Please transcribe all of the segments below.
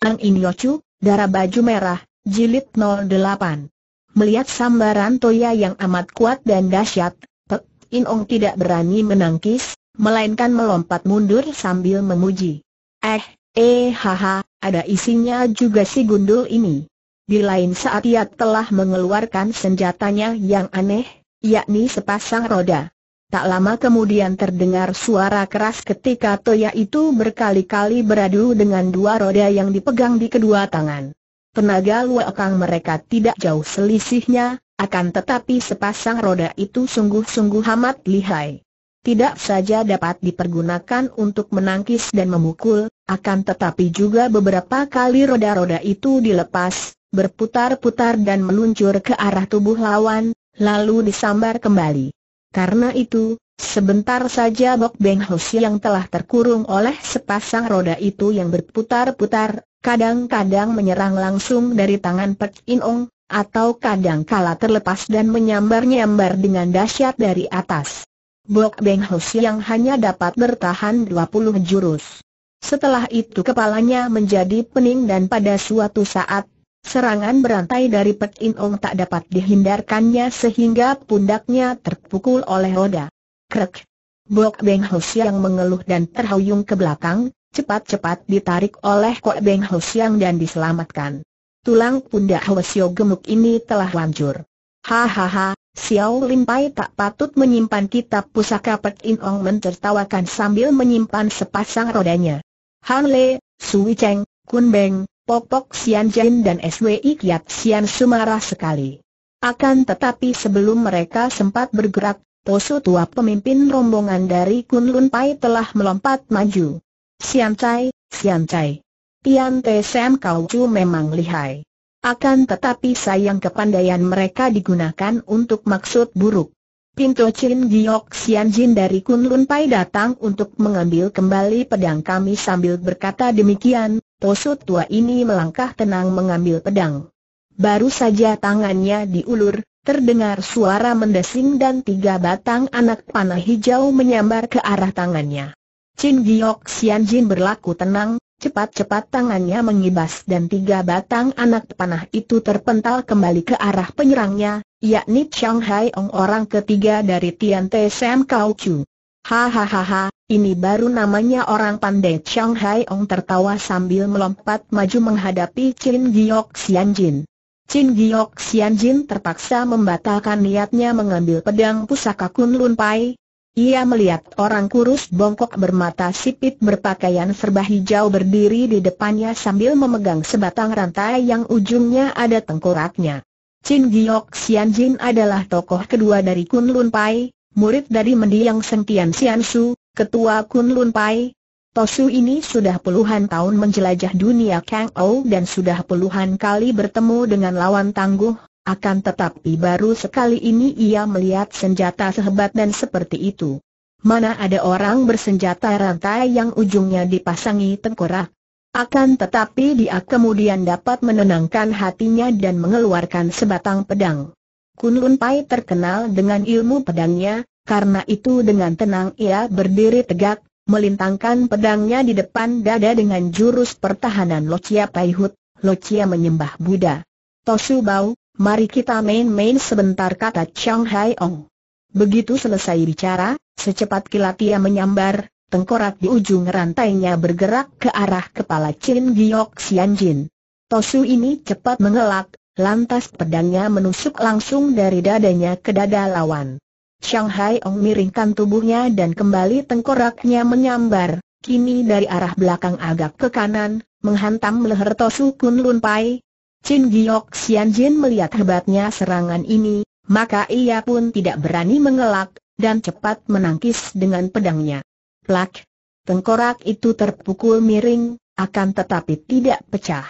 Ang Inyocu, Darah Baju Merah, Jilid 08. Melihat sambaran Toya yang amat kuat dan dahsyat, Pek Ong tidak berani menangkis, melainkan melompat mundur sambil memuji. Eh, eh haha, ada isinya juga si gundul ini. Di lain saat ia telah mengeluarkan senjatanya yang aneh, yakni sepasang roda. Tak lama kemudian terdengar suara keras ketika Toya itu berkali-kali beradu dengan dua roda yang dipegang di kedua tangan. Tenaga luakang mereka tidak jauh selisihnya, akan tetapi sepasang roda itu sungguh-sungguh amat lihai. Tidak saja dapat dipergunakan untuk menangkis dan memukul, akan tetapi juga beberapa kali roda-roda itu dilepas, berputar-putar dan meluncur ke arah tubuh lawan, lalu disambar kembali. Karena itu, sebentar saja Bok Beng yang telah terkurung oleh sepasang roda itu yang berputar-putar, kadang-kadang menyerang langsung dari tangan Pek In Ong, atau kadang kala terlepas dan menyambar-nyambar dengan dahsyat dari atas. Bok Beng yang hanya dapat bertahan 20 jurus. Setelah itu kepalanya menjadi pening dan pada suatu saat Serangan berantai dari Pek In Ong tak dapat dihindarkannya sehingga pundaknya terpukul oleh roda. Krek! Bok Beng Ho yang mengeluh dan terhuyung ke belakang, cepat-cepat ditarik oleh Kok Beng Ho Siang dan diselamatkan. Tulang pundak Sio gemuk ini telah hancur. Hahaha, Xiao Lim Pai tak patut menyimpan kitab pusaka Pek In Ong mencertawakan sambil menyimpan sepasang rodanya. Han Le, Sui Cheng, Kun Beng, Popok Sian Jin dan SWI Kiat Sian sumarah sekali. Akan tetapi sebelum mereka sempat bergerak, Tosu tua pemimpin rombongan dari Kunlun Pai telah melompat maju. Sian Cai, Sian Cai. Tian Te Sam Kau Chu memang lihai. Akan tetapi sayang kepandaian mereka digunakan untuk maksud buruk. Pinto Chin Giok Sian Jin dari Kunlun Pai datang untuk mengambil kembali pedang kami sambil berkata demikian, Posut tua ini melangkah tenang mengambil pedang. Baru saja tangannya diulur, terdengar suara mendesing dan tiga batang anak panah hijau menyambar ke arah tangannya. Chin Giok Xian Jin berlaku tenang, cepat-cepat tangannya mengibas dan tiga batang anak panah itu terpental kembali ke arah penyerangnya, yakni Chiang Hai Ong orang ketiga dari Tian Te Sam Kau Chu. Hahaha, ini baru namanya orang pandai Chiang Hai Ong tertawa sambil melompat maju menghadapi Chin Giok Xian Jin. Chin Giok Xian Jin terpaksa membatalkan niatnya mengambil pedang pusaka Kunlun Pai. Ia melihat orang kurus bongkok bermata sipit berpakaian serba hijau berdiri di depannya sambil memegang sebatang rantai yang ujungnya ada tengkoraknya. Chin Giok Xian Jin adalah tokoh kedua dari Kunlun Pai, murid dari mendiang Sentian Xian Su, Ketua Kunlun Pai, Tosu ini sudah puluhan tahun menjelajah dunia Kang Ou dan sudah puluhan kali bertemu dengan lawan tangguh, akan tetapi baru sekali ini ia melihat senjata sehebat dan seperti itu. Mana ada orang bersenjata rantai yang ujungnya dipasangi tengkorak. Akan tetapi dia kemudian dapat menenangkan hatinya dan mengeluarkan sebatang pedang. Kunlun Pai terkenal dengan ilmu pedangnya, karena itu dengan tenang ia berdiri tegak, melintangkan pedangnya di depan dada dengan jurus pertahanan Locia Paihut, Locia menyembah Buddha. Tosu Bau, mari kita main-main sebentar kata Chang Hai Ong. Begitu selesai bicara, secepat kilat ia menyambar, tengkorak di ujung rantainya bergerak ke arah kepala Chin Giok Xianjin. Tosu ini cepat mengelak, lantas pedangnya menusuk langsung dari dadanya ke dada lawan. Shanghai Ong miringkan tubuhnya dan kembali tengkoraknya menyambar, kini dari arah belakang agak ke kanan, menghantam leher Tosu Kun Lun Pai. Chin Giok Xian Jin melihat hebatnya serangan ini, maka ia pun tidak berani mengelak, dan cepat menangkis dengan pedangnya. Plak! Tengkorak itu terpukul miring, akan tetapi tidak pecah.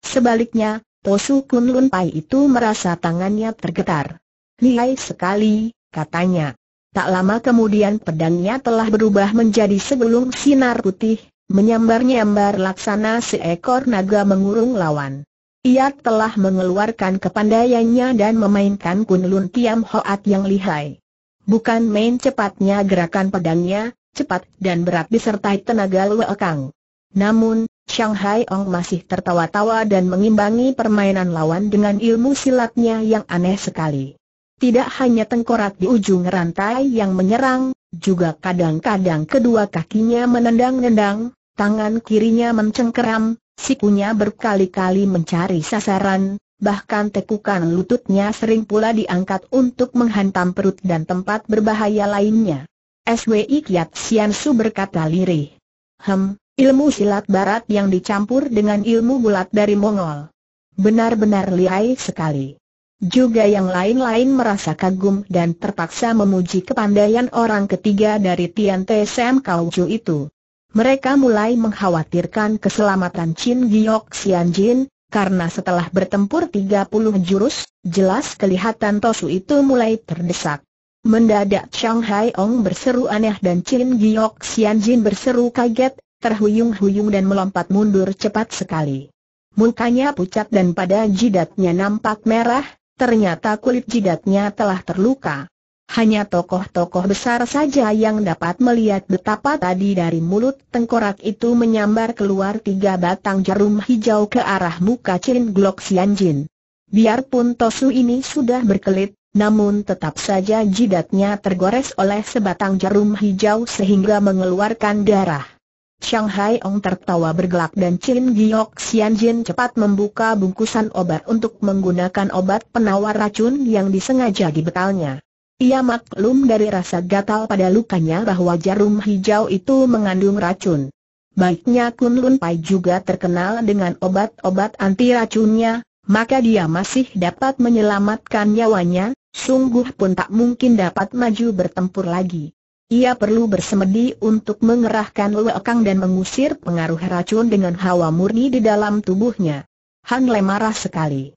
Sebaliknya, Tosu Kun Lun Pai itu merasa tangannya tergetar. Lihai sekali, katanya. Tak lama kemudian pedangnya telah berubah menjadi segelung sinar putih, menyambar-nyambar laksana seekor naga mengurung lawan. Ia telah mengeluarkan kepandaiannya dan memainkan kunlun tiam Hoat yang lihai. Bukan main cepatnya gerakan pedangnya, cepat dan berat disertai tenaga luekang. Namun, Shanghai Ong masih tertawa-tawa dan mengimbangi permainan lawan dengan ilmu silatnya yang aneh sekali. Tidak hanya tengkorak di ujung rantai yang menyerang, juga kadang-kadang kedua kakinya menendang-nendang, tangan kirinya mencengkeram, sikunya berkali-kali mencari sasaran, bahkan tekukan lututnya sering pula diangkat untuk menghantam perut dan tempat berbahaya lainnya. SWI Kiat Siansu berkata lirih. Hem, ilmu silat barat yang dicampur dengan ilmu bulat dari Mongol. Benar-benar lihai sekali. Juga yang lain-lain merasa kagum dan terpaksa memuji kepandaian orang ketiga dari Tian Te Sam Kau Chu itu. Mereka mulai mengkhawatirkan keselamatan Chin Giok Xian Jin, karena setelah bertempur 30 jurus, jelas kelihatan Tosu itu mulai terdesak. Mendadak Shanghai Ong berseru aneh dan Chin Giok Xian Jin berseru kaget, terhuyung-huyung dan melompat mundur cepat sekali. Mukanya pucat dan pada jidatnya nampak merah, ternyata kulit jidatnya telah terluka. Hanya tokoh-tokoh besar saja yang dapat melihat betapa tadi dari mulut tengkorak itu menyambar keluar tiga batang jarum hijau ke arah muka Chin Glok Jin. Biarpun Tosu ini sudah berkelit, namun tetap saja jidatnya tergores oleh sebatang jarum hijau sehingga mengeluarkan darah. Shanghai Ong tertawa bergelak dan Chin Giok Jin cepat membuka bungkusan obat untuk menggunakan obat penawar racun yang disengaja di Ia maklum dari rasa gatal pada lukanya bahwa jarum hijau itu mengandung racun. Baiknya Kun Lun Pai juga terkenal dengan obat-obat anti racunnya, maka dia masih dapat menyelamatkan nyawanya, sungguh pun tak mungkin dapat maju bertempur lagi. Ia perlu bersemedi untuk mengerahkan Luekang dan mengusir pengaruh racun dengan hawa murni di dalam tubuhnya. Han Le marah sekali.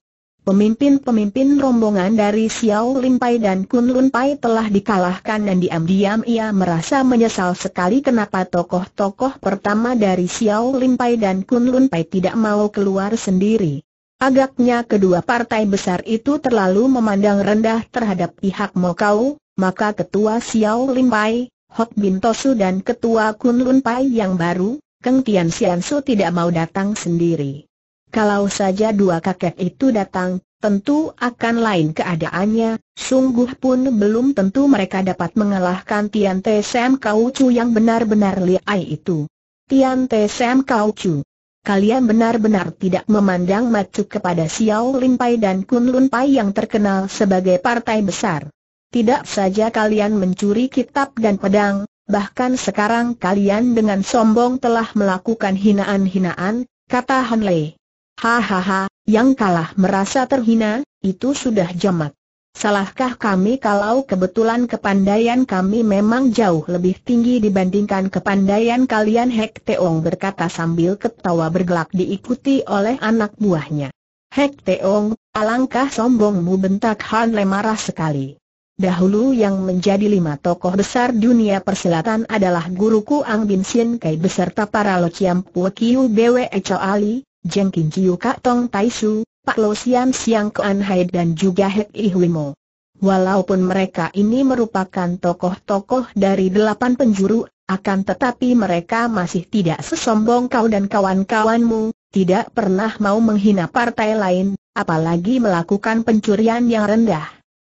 Pemimpin-pemimpin rombongan dari Xiao Limpai dan Kun Lunpai telah dikalahkan dan diam-diam ia merasa menyesal sekali kenapa tokoh-tokoh pertama dari Xiao Limpai dan Kun Lunpai tidak mau keluar sendiri. Agaknya kedua partai besar itu terlalu memandang rendah terhadap pihak Mokau, maka Ketua Xiao Limpai, Hok Bin Tosu dan Ketua Kun Lun Pai yang baru, Keng Tian Sian Su tidak mau datang sendiri. Kalau saja dua kakek itu datang, tentu akan lain keadaannya, sungguh pun belum tentu mereka dapat mengalahkan Tian Te Sam Kau Chu yang benar-benar liai itu. Tian Te Sam Kau Chu kalian benar-benar tidak memandang macu kepada Xiao Limpai dan Kun Lun Pai yang terkenal sebagai partai besar. Tidak saja kalian mencuri kitab dan pedang, bahkan sekarang kalian dengan sombong telah melakukan hinaan-hinaan, kata Han Lei. Hahaha, yang kalah merasa terhina, itu sudah jamak. Salahkah kami kalau kebetulan kepandaian kami memang jauh lebih tinggi dibandingkan kepandaian kalian Hek Teong berkata sambil ketawa bergelak diikuti oleh anak buahnya. Hek Teong, alangkah sombongmu bentak Han Le marah sekali. Dahulu yang menjadi lima tokoh besar dunia persilatan adalah guruku Ang Bin Sien Kai beserta para Lo Chiam Pua Kiu Bwe Cho Ali, Jeng Kin Chiu Ka Tong Tai Su, Pak Lo Siam Siang Kuan Hai dan juga Hek Mo. Walaupun mereka ini merupakan tokoh-tokoh dari delapan penjuru, akan tetapi mereka masih tidak sesombong kau dan kawan-kawanmu, tidak pernah mau menghina partai lain, apalagi melakukan pencurian yang rendah.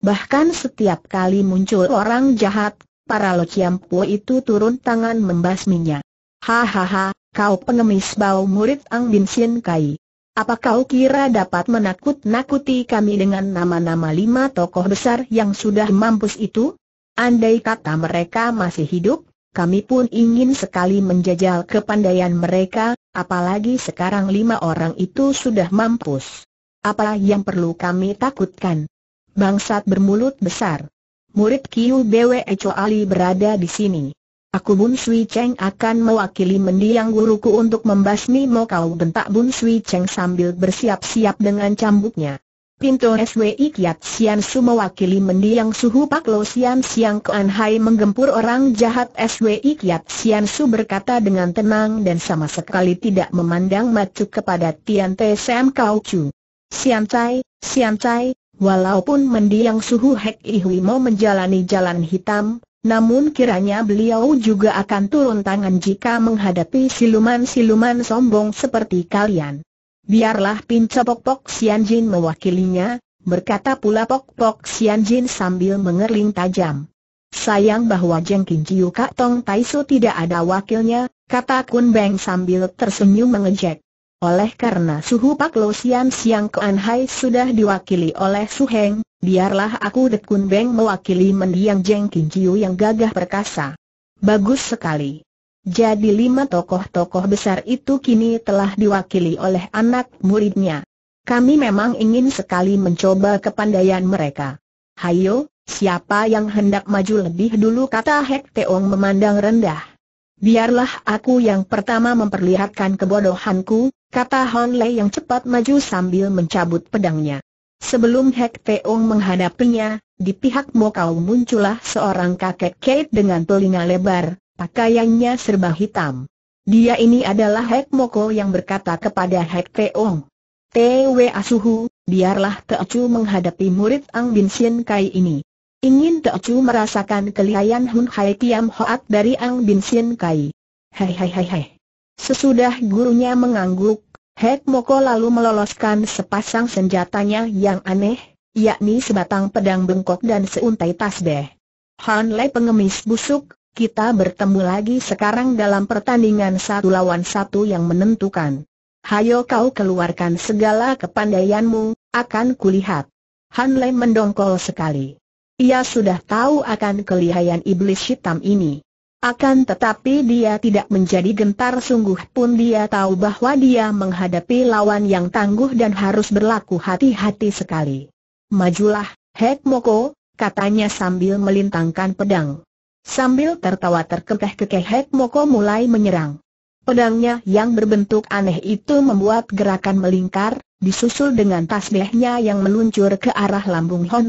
Bahkan setiap kali muncul orang jahat, para Po itu turun tangan membasminya. Hahaha, kau pengemis bau murid Ang Bin Sin Kai. Apa kau kira dapat menakut-nakuti kami dengan nama-nama lima tokoh besar yang sudah mampus itu? Andai kata mereka masih hidup, kami pun ingin sekali menjajal kepandaian mereka, apalagi sekarang lima orang itu sudah mampus. Apa yang perlu kami takutkan? Bangsat bermulut besar. Murid Kiu Bwe Ali berada di sini. Aku Bun Sui Cheng akan mewakili mendiang guruku untuk membasmi Mo kau bentak Bun Sui Cheng sambil bersiap-siap dengan cambuknya. Pintu SWI Kiat Sian Su mewakili mendiang suhu Pak Lo Sian Siang Kuan Hai menggempur orang jahat SWI Kiat Sian Su berkata dengan tenang dan sama sekali tidak memandang macu kepada Tian Te Sam Kau Chu. Sian Tai, Sian Walaupun mendiang suhu Hek mau menjalani jalan hitam, namun kiranya beliau juga akan turun tangan jika menghadapi siluman-siluman sombong seperti kalian. Biarlah pinca Pok Pok Sianjin mewakilinya, berkata pula Pok Pok Jin sambil mengerling tajam. Sayang bahwa Jeng Kin Jiu Kak Tong Taisu tidak ada wakilnya, kata Kun Beng sambil tersenyum mengejek. Oleh karena suhu Pak Lo Sian Siang ke Anhai sudah diwakili oleh Su Heng, biarlah aku Dekun Beng mewakili mendiang Jeng Kin Chiu yang gagah perkasa. Bagus sekali. Jadi lima tokoh-tokoh besar itu kini telah diwakili oleh anak muridnya. Kami memang ingin sekali mencoba kepandaian mereka. Hayo, siapa yang hendak maju lebih dulu kata Hek Teong memandang rendah. Biarlah aku yang pertama memperlihatkan kebodohanku, kata Han Lei yang cepat maju sambil mencabut pedangnya. Sebelum Hek Peong menghadapinya, di pihak Mokau muncullah seorang kakek Kate dengan telinga lebar, pakaiannya serba hitam. Dia ini adalah Hek Moko yang berkata kepada Hek Peong. T.W. Asuhu, biarlah Teocu menghadapi murid Ang Bin Sien Kai ini. Ingin Teocu merasakan kelihayan Hun Hai Tiam Hoat dari Ang Bin Sien Kai. Hei hei hei hei. Sesudah gurunya mengangguk, Hek Moko lalu meloloskan sepasang senjatanya yang aneh, yakni sebatang pedang bengkok dan seuntai tasbih. Han Lei pengemis busuk, kita bertemu lagi sekarang dalam pertandingan satu lawan satu yang menentukan. Hayo kau keluarkan segala kepandaianmu, akan kulihat. Han Lei mendongkol sekali. Ia sudah tahu akan kelihayan iblis hitam ini. Akan tetapi dia tidak menjadi gentar sungguh pun dia tahu bahwa dia menghadapi lawan yang tangguh dan harus berlaku hati-hati sekali. Majulah, Hek Moko, katanya sambil melintangkan pedang. Sambil tertawa terkekeh-kekeh Hek Moko mulai menyerang. Pedangnya yang berbentuk aneh itu membuat gerakan melingkar, disusul dengan tasbihnya yang meluncur ke arah lambung Hon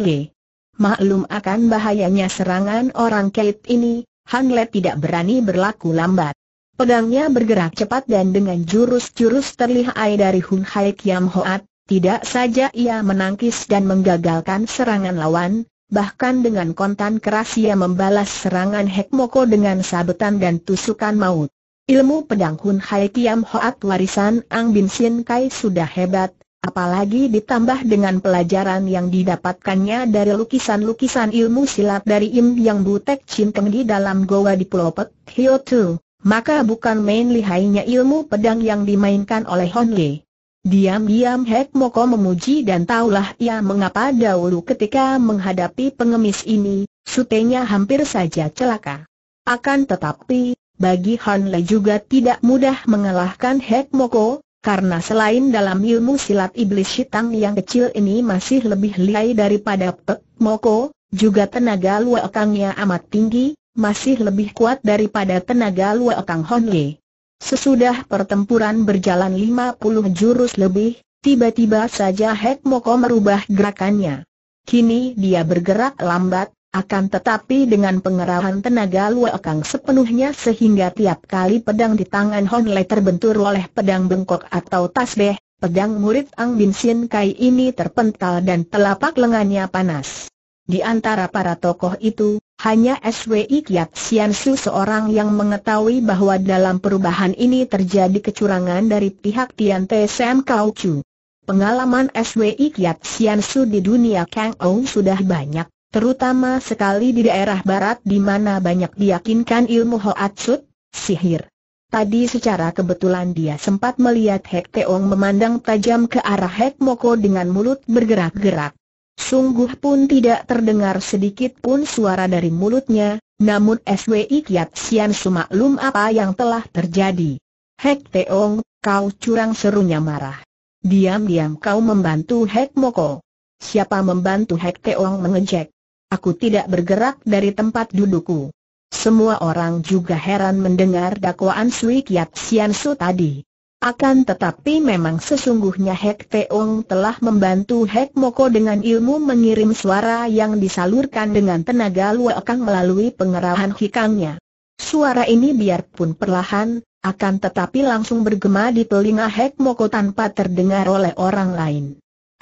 Maklum akan bahayanya serangan orang Kate ini, Han Le tidak berani berlaku lambat. Pedangnya bergerak cepat dan dengan jurus-jurus terlihai dari Hun Hai Kiam Hoat, tidak saja ia menangkis dan menggagalkan serangan lawan, bahkan dengan kontan keras ia membalas serangan Hek Moko dengan sabetan dan tusukan maut. Ilmu pedang Hun Hai Kiam Hoat warisan Ang Bin Sin Kai sudah hebat, apalagi ditambah dengan pelajaran yang didapatkannya dari lukisan-lukisan ilmu silat dari Im Yang Butek Cinteng di dalam goa di Pulau Pek, Hio Tu, maka bukan main lihainya ilmu pedang yang dimainkan oleh Hon Lee. Diam-diam Hek Moko memuji dan taulah ia mengapa dahulu ketika menghadapi pengemis ini, sutenya hampir saja celaka. Akan tetapi, bagi Hon Le juga tidak mudah mengalahkan Hek Moko, karena selain dalam ilmu silat iblis hitam yang kecil ini masih lebih lihai daripada Pek Moko, juga tenaga luakangnya amat tinggi, masih lebih kuat daripada tenaga luakang Honle. Sesudah pertempuran berjalan lima puluh jurus lebih, tiba-tiba saja Hek Moko merubah gerakannya. Kini dia bergerak lambat, akan tetapi dengan pengerahan tenaga luakang sepenuhnya sehingga tiap kali pedang di tangan Hon Lei terbentur oleh pedang bengkok atau tasbeh, pedang murid Ang Bin Sin Kai ini terpental dan telapak lengannya panas. Di antara para tokoh itu, hanya SWI Kiat Sian Su seorang yang mengetahui bahwa dalam perubahan ini terjadi kecurangan dari pihak Tian Te Sam Kau Chu. Pengalaman SWI Kiat Sian Su di dunia Kang Ou sudah banyak terutama sekali di daerah barat di mana banyak diyakinkan ilmu Hoatsut, sihir. Tadi secara kebetulan dia sempat melihat Hek Teong memandang tajam ke arah Hek Moko dengan mulut bergerak-gerak. Sungguh pun tidak terdengar sedikit pun suara dari mulutnya, namun SWI Kiat Sian sumaklum apa yang telah terjadi. Hek Teong, kau curang serunya marah. Diam-diam kau membantu Hek Moko. Siapa membantu Hek Teong mengejek? aku tidak bergerak dari tempat dudukku. Semua orang juga heran mendengar dakwaan Sui Kiat Sian Su tadi. Akan tetapi memang sesungguhnya Hek Teong telah membantu Hek Moko dengan ilmu mengirim suara yang disalurkan dengan tenaga luakang melalui pengerahan hikangnya. Suara ini biarpun perlahan, akan tetapi langsung bergema di telinga Hek Moko tanpa terdengar oleh orang lain.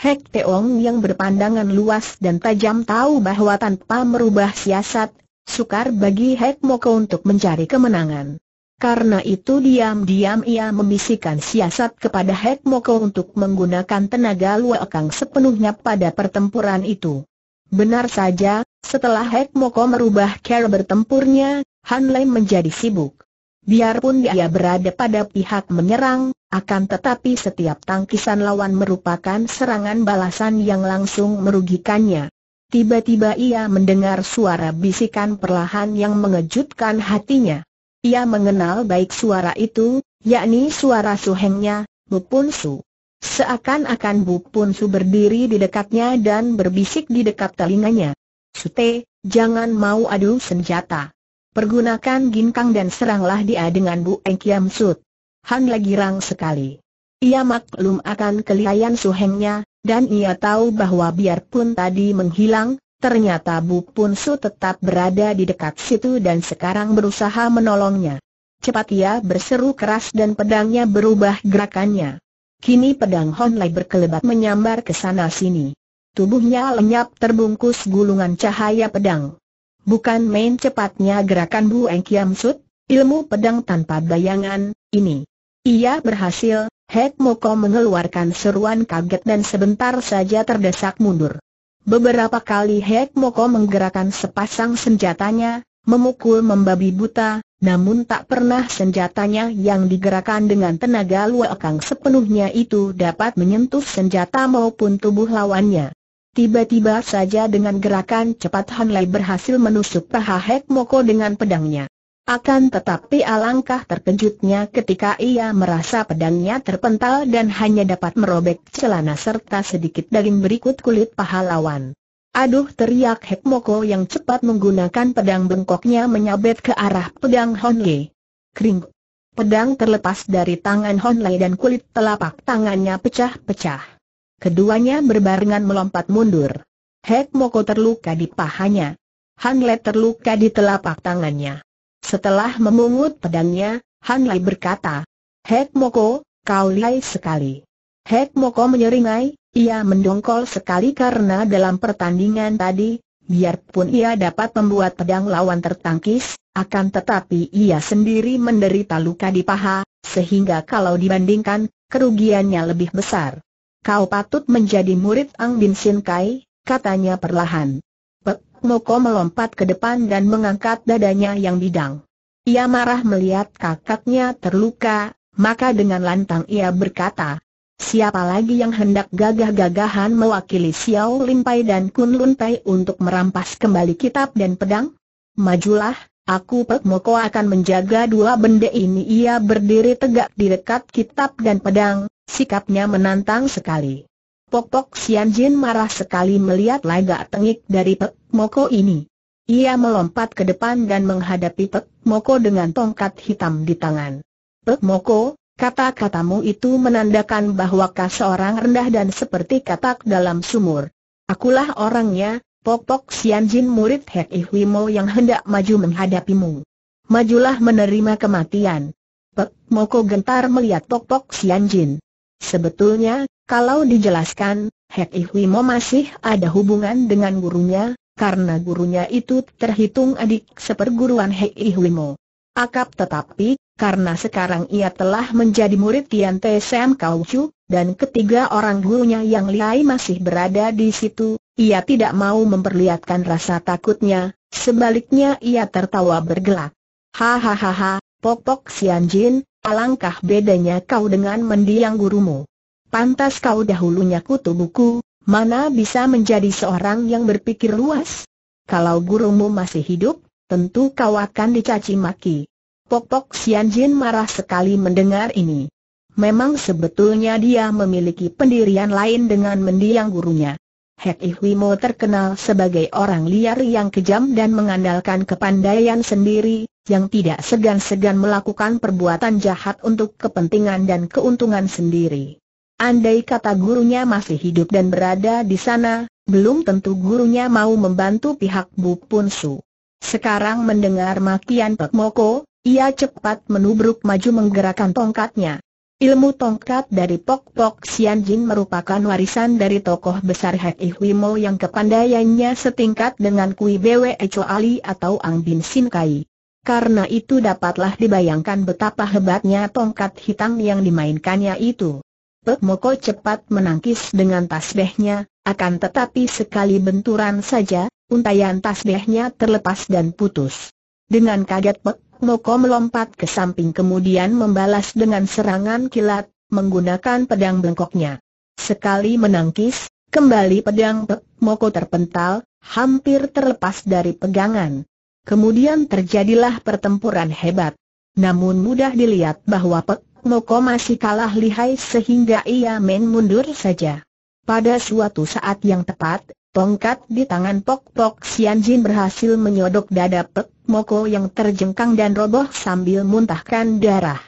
Hek Teong yang berpandangan luas dan tajam tahu bahwa tanpa merubah siasat, sukar bagi Hek Moko untuk mencari kemenangan. Karena itu diam-diam ia membisikkan siasat kepada Hek Moko untuk menggunakan tenaga luakang sepenuhnya pada pertempuran itu. Benar saja, setelah Hek Moko merubah cara bertempurnya, Han Lei menjadi sibuk. Biarpun dia berada pada pihak menyerang, akan tetapi setiap tangkisan lawan merupakan serangan balasan yang langsung merugikannya. Tiba-tiba ia mendengar suara bisikan perlahan yang mengejutkan hatinya. Ia mengenal baik suara itu, yakni suara suhengnya, Bupun Su. Seakan-akan Bupun Su berdiri di dekatnya dan berbisik di dekat telinganya. Sute, jangan mau adu senjata. Pergunakan ginkang dan seranglah dia dengan Bu Engkiam Han lagi rang sekali. Ia maklum akan kelihayan suhengnya, dan ia tahu bahwa biarpun tadi menghilang, ternyata Bu Pun Su tetap berada di dekat situ dan sekarang berusaha menolongnya. Cepat ia berseru keras dan pedangnya berubah gerakannya. Kini pedang Hon Lai berkelebat menyambar ke sana-sini. Tubuhnya lenyap terbungkus gulungan cahaya pedang. Bukan main cepatnya gerakan Bu Eng Kiam Sut, ilmu pedang tanpa bayangan, ini. Ia berhasil, Hek Moko mengeluarkan seruan kaget dan sebentar saja terdesak mundur. Beberapa kali Hek Moko menggerakkan sepasang senjatanya, memukul membabi buta, namun tak pernah senjatanya yang digerakkan dengan tenaga luakang sepenuhnya itu dapat menyentuh senjata maupun tubuh lawannya. Tiba-tiba saja dengan gerakan cepat Han Lei berhasil menusuk paha Hek Moko dengan pedangnya. Akan tetapi alangkah terkejutnya ketika ia merasa pedangnya terpental dan hanya dapat merobek celana serta sedikit daging berikut kulit pahlawan. Aduh teriak Hek Moko yang cepat menggunakan pedang bengkoknya menyabet ke arah pedang Hon Lee. Kring. Pedang terlepas dari tangan Hon Lee dan kulit telapak tangannya pecah-pecah. Keduanya berbarengan melompat mundur. Hek Moko terluka di pahanya. Han terluka di telapak tangannya. Setelah memungut pedangnya, Han Lai berkata, Hek Moko, kau lihai sekali. Hek Moko menyeringai, ia mendongkol sekali karena dalam pertandingan tadi, biarpun ia dapat membuat pedang lawan tertangkis, akan tetapi ia sendiri menderita luka di paha, sehingga kalau dibandingkan, kerugiannya lebih besar. Kau patut menjadi murid Ang Bin Sin Kai, katanya perlahan. Moko melompat ke depan dan mengangkat dadanya yang bidang. Ia marah melihat kakaknya terluka, maka dengan lantang ia berkata, Siapa lagi yang hendak gagah-gagahan mewakili Xiao Limpai dan Kun Lunpai untuk merampas kembali kitab dan pedang? Majulah, aku Pek Moko akan menjaga dua benda ini Ia berdiri tegak di dekat kitab dan pedang, sikapnya menantang sekali Pok Pok Sian Jin marah sekali melihat lagak tengik dari Pek Moko ini. Ia melompat ke depan dan menghadapi Pek Moko dengan tongkat hitam di tangan. Pek Moko, kata-katamu itu menandakan bahwa kau seorang rendah dan seperti katak dalam sumur. Akulah orangnya, Pok Pok Sian Jin murid Hek Mo yang hendak maju menghadapimu. Majulah menerima kematian. Pek Moko gentar melihat Pok Pok Sian Jin. Sebetulnya, kalau dijelaskan, Hek Ihwimo masih ada hubungan dengan gurunya, karena gurunya itu terhitung adik seperguruan Hek Ihwimo. Akap tetapi, karena sekarang ia telah menjadi murid Tian Te Sam Kau Chu, dan ketiga orang gurunya yang liai masih berada di situ, ia tidak mau memperlihatkan rasa takutnya, sebaliknya ia tertawa bergelak. Hahaha, Pok Pok Sian Jin, Alangkah bedanya kau dengan mendiang gurumu. Pantas kau dahulunya kutu buku, mana bisa menjadi seorang yang berpikir luas? Kalau gurumu masih hidup, tentu kau akan dicaci maki. Pok-pok Xianjin marah sekali mendengar ini. Memang sebetulnya dia memiliki pendirian lain dengan mendiang gurunya. Hek Ihwimo terkenal sebagai orang liar yang kejam dan mengandalkan kepandaian sendiri, yang tidak segan-segan melakukan perbuatan jahat untuk kepentingan dan keuntungan sendiri. Andai kata gurunya masih hidup dan berada di sana, belum tentu gurunya mau membantu pihak Bu Punsu. Sekarang mendengar makian Pek Moko, ia cepat menubruk maju menggerakkan tongkatnya. Ilmu tongkat dari Pok Pok Sian Jin merupakan warisan dari tokoh besar Hek Mo yang kepandaiannya setingkat dengan Kui Bwe Echo Ali atau Ang Bin Sin Kai. Karena itu dapatlah dibayangkan betapa hebatnya tongkat hitam yang dimainkannya itu. Pek Moko cepat menangkis dengan tasbehnya, akan tetapi sekali benturan saja, untayan tasbehnya terlepas dan putus. Dengan kaget Pek Moko melompat ke samping kemudian membalas dengan serangan kilat, menggunakan pedang bengkoknya. Sekali menangkis, kembali pedang Pek Moko terpental, hampir terlepas dari pegangan. Kemudian terjadilah pertempuran hebat. Namun mudah dilihat bahwa Pek Moko masih kalah lihai sehingga ia main mundur saja. Pada suatu saat yang tepat, tongkat di tangan Pok Pok Jin berhasil menyodok dada Pek Moko yang terjengkang dan roboh sambil muntahkan darah.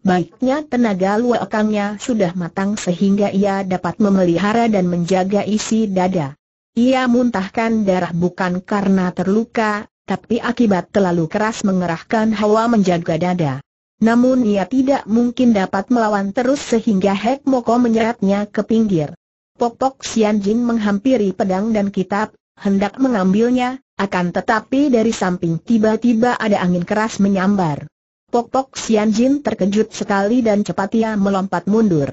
Baiknya tenaga luakangnya sudah matang sehingga ia dapat memelihara dan menjaga isi dada. Ia muntahkan darah bukan karena terluka, tapi akibat terlalu keras mengerahkan hawa menjaga dada. Namun ia tidak mungkin dapat melawan terus sehingga Hek Moko menyeretnya ke pinggir. Pok-pok Sian Jin menghampiri pedang dan kitab, hendak mengambilnya, akan tetapi dari samping tiba-tiba ada angin keras menyambar. Pok-pok Sian Jin terkejut sekali dan cepat ia melompat mundur.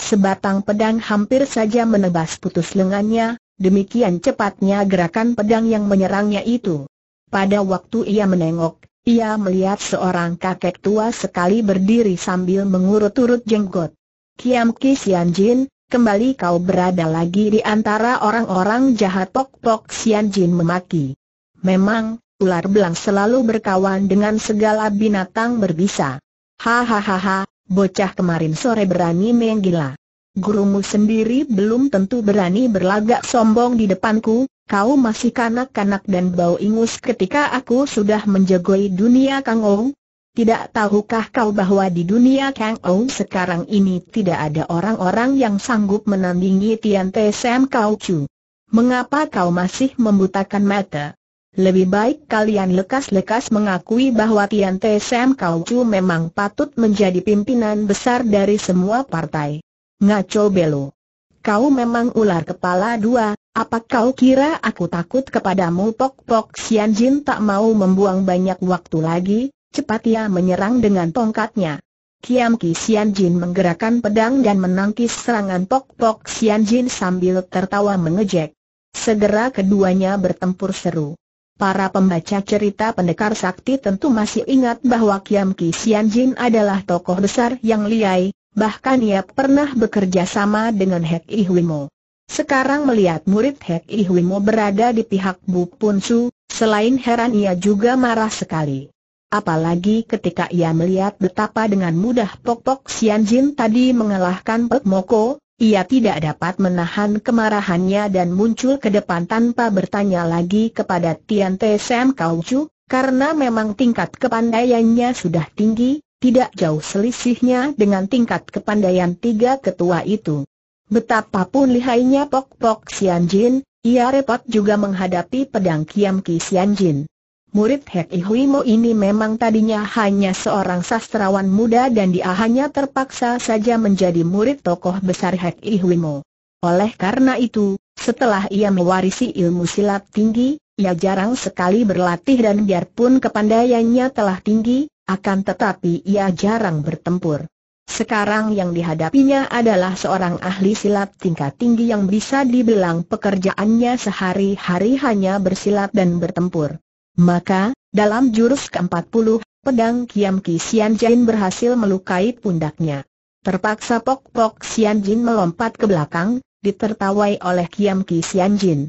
Sebatang pedang hampir saja menebas putus lengannya, demikian cepatnya gerakan pedang yang menyerangnya itu. Pada waktu ia menengok, ia melihat seorang kakek tua sekali berdiri sambil mengurut-urut jenggot. Kiam Ki Jin, kembali kau berada lagi di antara orang-orang jahat Pok Pok Sian Jin memaki. Memang, ular belang selalu berkawan dengan segala binatang berbisa. Hahaha, bocah kemarin sore berani menggila. Gurumu sendiri belum tentu berani berlagak sombong di depanku, kau masih kanak-kanak dan bau ingus ketika aku sudah menjagoi dunia Kang Ou. Tidak tahukah kau bahwa di dunia Kang Ou sekarang ini tidak ada orang-orang yang sanggup menandingi Tian Te Sam Kau Chu? Mengapa kau masih membutakan mata? Lebih baik kalian lekas-lekas mengakui bahwa Tian Te Sam Kau Chu memang patut menjadi pimpinan besar dari semua partai. Ngaco Belo. Kau memang ular kepala dua, apa kau kira aku takut kepadamu pok-pok Xian Jin tak mau membuang banyak waktu lagi, cepat ia menyerang dengan tongkatnya. Kiam Ki Xian Jin menggerakkan pedang dan menangkis serangan pok-pok Xian Jin sambil tertawa mengejek. Segera keduanya bertempur seru. Para pembaca cerita pendekar sakti tentu masih ingat bahwa Kiam Ki Xian Jin adalah tokoh besar yang liai, Bahkan ia pernah bekerja sama dengan Hek Ihwimo. Sekarang melihat murid Hek Ihwimo berada di pihak Bu Punsu, selain heran ia juga marah sekali. Apalagi ketika ia melihat betapa dengan mudah Pok-Pok Jin tadi mengalahkan Pek Moko, ia tidak dapat menahan kemarahannya dan muncul ke depan tanpa bertanya lagi kepada Tian Te Sam Kau Chu, karena memang tingkat kepandaiannya sudah tinggi, tidak jauh selisihnya dengan tingkat kepandaian tiga ketua itu. Betapapun lihainya Pok-Pok Jin, ia repot juga menghadapi pedang Kiam Ki Jin. Murid Hek Ihuimo ini memang tadinya hanya seorang sastrawan muda dan dia hanya terpaksa saja menjadi murid tokoh besar Hek Ihuimo. Oleh karena itu, setelah ia mewarisi ilmu silat tinggi, ia jarang sekali berlatih dan biarpun kepandaiannya telah tinggi, akan tetapi ia jarang bertempur. Sekarang yang dihadapinya adalah seorang ahli silat tingkat tinggi yang bisa dibilang pekerjaannya sehari-hari hanya bersilat dan bertempur. Maka, dalam jurus ke-40, pedang Kiam Ki Sian Jin berhasil melukai pundaknya. Terpaksa Pok Pok Sian Jin melompat ke belakang, ditertawai oleh Kiam Ki Sian Jin.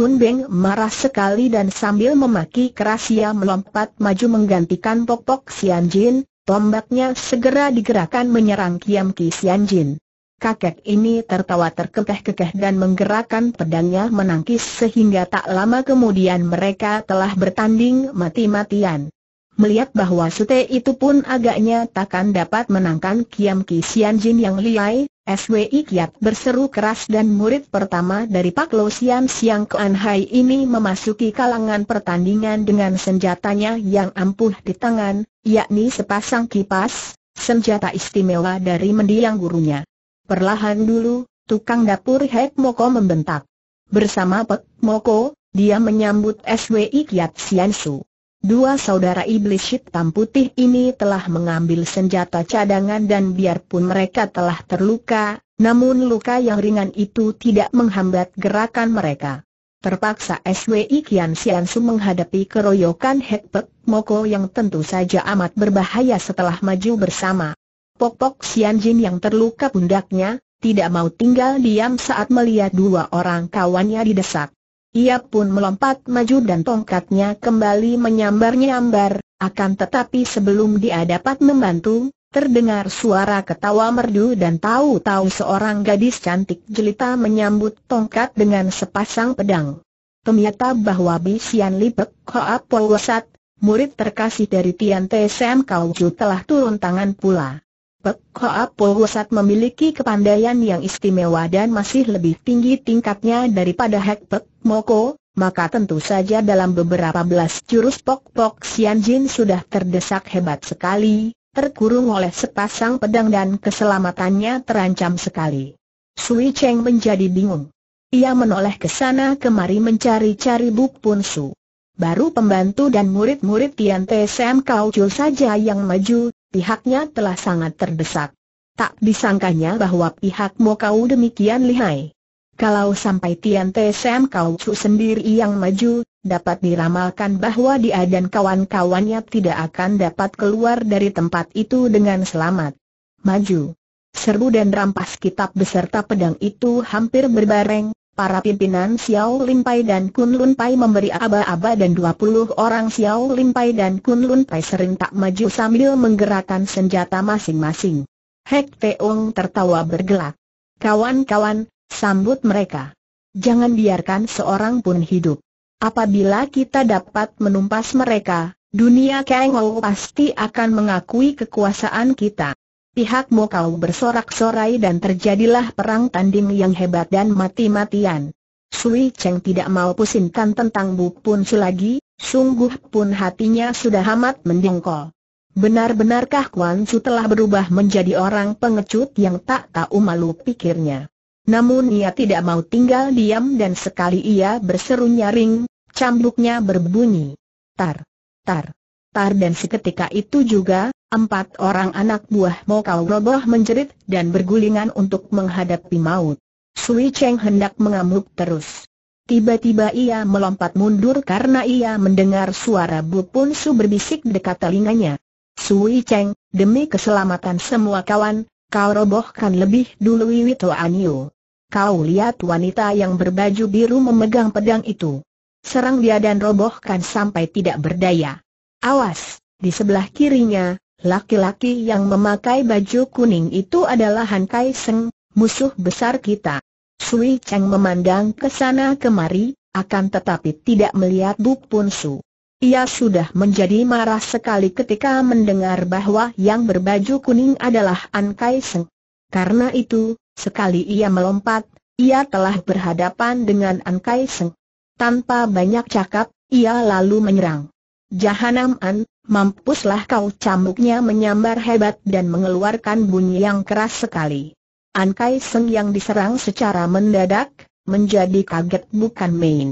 Kun Beng marah sekali dan sambil memaki keras ia melompat maju menggantikan pokok Sian Jin, tombaknya segera digerakkan menyerang Kiam Ki Sian Jin. Kakek ini tertawa terkekeh-kekeh dan menggerakkan pedangnya menangkis sehingga tak lama kemudian mereka telah bertanding mati-matian melihat bahwa Sute itu pun agaknya takkan dapat menangkan Kiam Ki Sian Jin yang liai, SWI Kiat berseru keras dan murid pertama dari Pak Lo Sian Siang Kuan Hai ini memasuki kalangan pertandingan dengan senjatanya yang ampuh di tangan, yakni sepasang kipas, senjata istimewa dari mendiang gurunya. Perlahan dulu, tukang dapur Hek Moko membentak. Bersama Pek Moko, dia menyambut SWI Kiat Sian Su. Dua saudara iblis hitam putih ini telah mengambil senjata cadangan dan biarpun mereka telah terluka, namun luka yang ringan itu tidak menghambat gerakan mereka. Terpaksa SWI Kian Sian menghadapi keroyokan Hekpek Moko yang tentu saja amat berbahaya setelah maju bersama. Pok-pok Sian Jin yang terluka pundaknya, tidak mau tinggal diam saat melihat dua orang kawannya didesak. Ia pun melompat maju dan tongkatnya kembali menyambar-nyambar, akan tetapi sebelum dia dapat membantu, terdengar suara ketawa merdu dan tahu-tahu seorang gadis cantik jelita menyambut tongkat dengan sepasang pedang. Ternyata bahwa Bisian Lipek Hoa wasat, murid terkasih dari Tian Te Sam Kauju telah turun tangan pula. Pek Hoa Po Husat memiliki kepandaian yang istimewa dan masih lebih tinggi tingkatnya daripada Hek Pek Moko, maka tentu saja dalam beberapa belas jurus Pok Pok Sian Jin sudah terdesak hebat sekali, terkurung oleh sepasang pedang dan keselamatannya terancam sekali. Sui Cheng menjadi bingung. Ia menoleh ke sana kemari mencari-cari Buk Pun Su. Baru pembantu dan murid-murid Tian Te Sam Kau Chul saja yang maju, pihaknya telah sangat terdesak. Tak disangkanya bahwa pihak kau demikian lihai. Kalau sampai Tian Te Sam Kau su sendiri yang maju, dapat diramalkan bahwa dia dan kawan-kawannya tidak akan dapat keluar dari tempat itu dengan selamat. Maju. Serbu dan rampas kitab beserta pedang itu hampir berbareng, para pimpinan Xiao Limpai dan Kun Pai memberi aba-aba dan 20 orang Xiao Limpai dan Kun sering serentak maju sambil menggerakkan senjata masing-masing. Hek Teong tertawa bergelak. Kawan-kawan, sambut mereka. Jangan biarkan seorang pun hidup. Apabila kita dapat menumpas mereka, dunia Kang Ou pasti akan mengakui kekuasaan kita pihak Mokau bersorak-sorai dan terjadilah perang tanding yang hebat dan mati-matian. Sui Cheng tidak mau pusingkan tentang Bu Pun Su lagi, sungguh pun hatinya sudah amat mendengkol. Benar-benarkah Kuan Su telah berubah menjadi orang pengecut yang tak tahu malu pikirnya? Namun ia tidak mau tinggal diam dan sekali ia berseru nyaring, cambuknya berbunyi. Tar, tar, tar dan seketika itu juga, Empat orang anak buahmu kau roboh menjerit dan bergulingan untuk menghadapi maut. Sui Cheng hendak mengamuk terus. Tiba-tiba ia melompat mundur karena ia mendengar suara Bu Pun Su berbisik dekat telinganya. Sui Cheng, demi keselamatan semua kawan, kau robohkan lebih dulu Wito Anio. Kau lihat wanita yang berbaju biru memegang pedang itu. Serang dia dan robohkan sampai tidak berdaya. Awas, di sebelah kirinya, Laki-laki yang memakai baju kuning itu adalah Han Kai Seng, musuh besar kita. Sui Cheng memandang ke sana kemari, akan tetapi tidak melihat Buk Pun Su. Ia sudah menjadi marah sekali ketika mendengar bahwa yang berbaju kuning adalah An Kai Seng. Karena itu, sekali ia melompat, ia telah berhadapan dengan An Kai Seng. Tanpa banyak cakap, ia lalu menyerang. Jahanam An, Mampuslah kau cambuknya menyambar hebat dan mengeluarkan bunyi yang keras sekali. An Kai Seng yang diserang secara mendadak, menjadi kaget bukan main.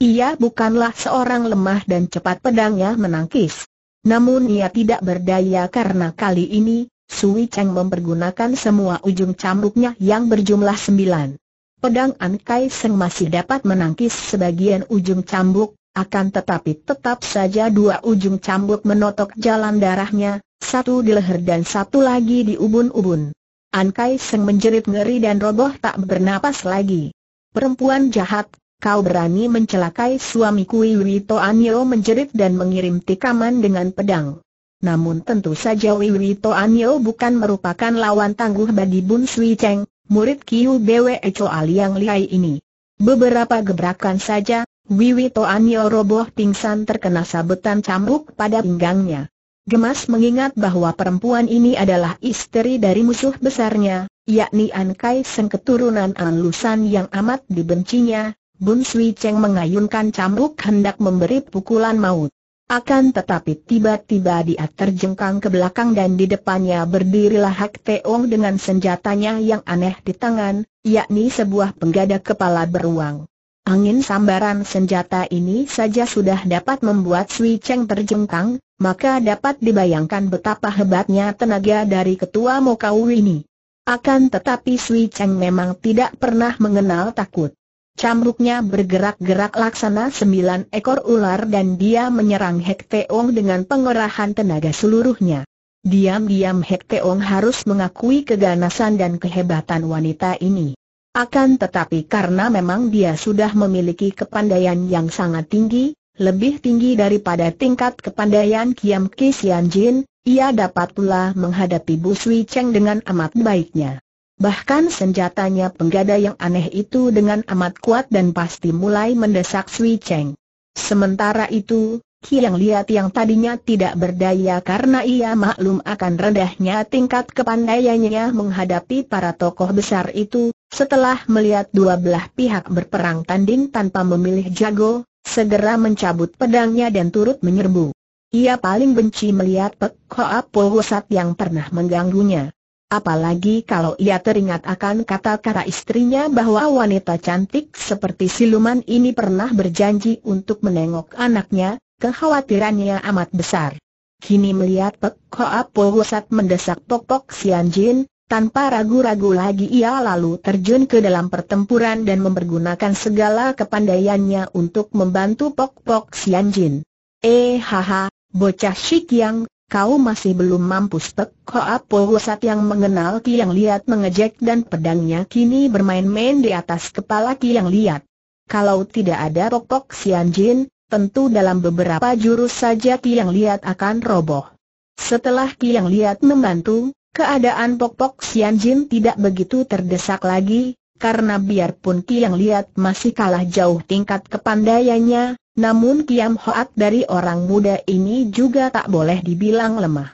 Ia bukanlah seorang lemah dan cepat pedangnya menangkis. Namun ia tidak berdaya karena kali ini, Sui Cheng mempergunakan semua ujung cambuknya yang berjumlah sembilan. Pedang An Kai Seng masih dapat menangkis sebagian ujung cambuk, akan tetapi tetap saja dua ujung cambuk menotok jalan darahnya, satu di leher dan satu lagi di ubun-ubun. An Kai Seng menjerit ngeri dan roboh tak bernapas lagi. Perempuan jahat, kau berani mencelakai suamiku! Kui Wito Anio menjerit dan mengirim tikaman dengan pedang. Namun tentu saja Wiwito Anio bukan merupakan lawan tangguh bagi Bun Sui Cheng, murid Kiu Bwe Choa Aliang lihai ini. Beberapa gebrakan saja, Wiwito Toanyo roboh pingsan terkena sabetan cambuk pada pinggangnya. Gemas mengingat bahwa perempuan ini adalah istri dari musuh besarnya, yakni An Kai Seng keturunan An Lusan yang amat dibencinya, Bun Sui Cheng mengayunkan cambuk hendak memberi pukulan maut. Akan tetapi tiba-tiba dia terjengkang ke belakang dan di depannya berdirilah Hak Teong dengan senjatanya yang aneh di tangan, yakni sebuah penggada kepala beruang. Angin sambaran senjata ini saja sudah dapat membuat Sui Cheng terjengkang, maka dapat dibayangkan betapa hebatnya tenaga dari ketua Mokau ini. Akan tetapi Sui Cheng memang tidak pernah mengenal takut. Camruknya bergerak-gerak laksana sembilan ekor ular dan dia menyerang Hek Teong dengan pengerahan tenaga seluruhnya. Diam-diam Hek Teong harus mengakui keganasan dan kehebatan wanita ini. Akan tetapi karena memang dia sudah memiliki kepandaian yang sangat tinggi, lebih tinggi daripada tingkat kepandaian Kiam Ki Jin, ia dapat pula menghadapi Bu Sui Cheng dengan amat baiknya. Bahkan senjatanya penggada yang aneh itu dengan amat kuat dan pasti mulai mendesak Sui Cheng. Sementara itu, Kiang Liat yang tadinya tidak berdaya karena ia maklum akan rendahnya tingkat kepandaiannya menghadapi para tokoh besar itu, setelah melihat dua belah pihak berperang tanding tanpa memilih jago, segera mencabut pedangnya dan turut menyerbu. Ia paling benci melihat Pek Hoa Pohusat yang pernah mengganggunya. Apalagi kalau ia teringat akan kata-kata istrinya bahwa wanita cantik seperti siluman ini pernah berjanji untuk menengok anaknya, kekhawatirannya amat besar. Kini melihat Pek Hoa Pohusat mendesak Pok Pok Sian Jin, tanpa ragu-ragu lagi ia lalu terjun ke dalam pertempuran dan mempergunakan segala kepandaiannya untuk membantu Pok-Pok Jin. Eh haha, bocah Shik yang, kau masih belum mampus Pek Hoa Pohusat yang mengenal Ki yang lihat mengejek dan pedangnya kini bermain-main di atas kepala Ki yang lihat. Kalau tidak ada Pok-Pok Jin, tentu dalam beberapa jurus saja Ki yang lihat akan roboh. Setelah Ki yang lihat membantu, Keadaan Pokpok Sian Jin tidak begitu terdesak lagi, karena biarpun Yang Liat masih kalah jauh tingkat kepandaiannya, namun Kiam Hoat dari orang muda ini juga tak boleh dibilang lemah.